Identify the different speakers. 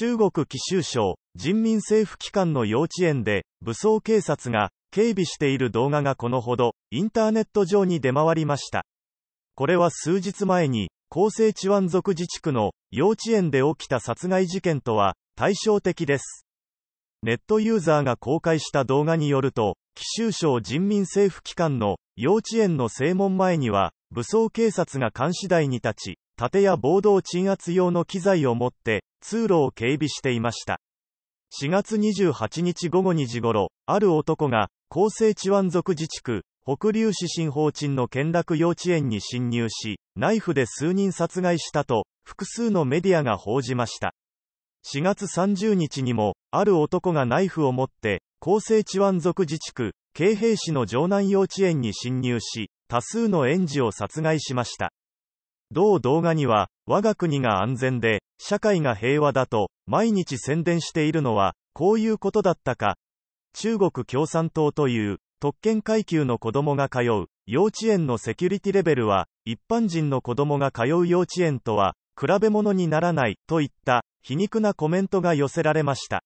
Speaker 1: 中国貴州省人民政府機関の幼稚園で武装警察が警備している動画がこのほどインターネット上に出回りましたこれは数日前に広西チワン族自治区の幼稚園で起きた殺害事件とは対照的ですネットユーザーが公開した動画によると貴州省人民政府機関の幼稚園の正門前には武装警察が監視台に立ち盾や暴動鎮圧用の機材を持って通路を警備していました4月28日午後2時ごろある男が広西チワン族自治区北竜市新法鎮の見学幼稚園に侵入しナイフで数人殺害したと複数のメディアが報じました4月30日にもある男がナイフを持って広西チワン族自治区京平市の城南幼稚園に侵入し多数の園児を殺害しました同動画には、我が国が安全で、社会が平和だと、毎日宣伝しているのは、こういうことだったか。中国共産党という、特権階級の子供が通う、幼稚園のセキュリティレベルは、一般人の子供が通う幼稚園とは、比べ物にならない、といった、皮肉なコメントが寄せられました。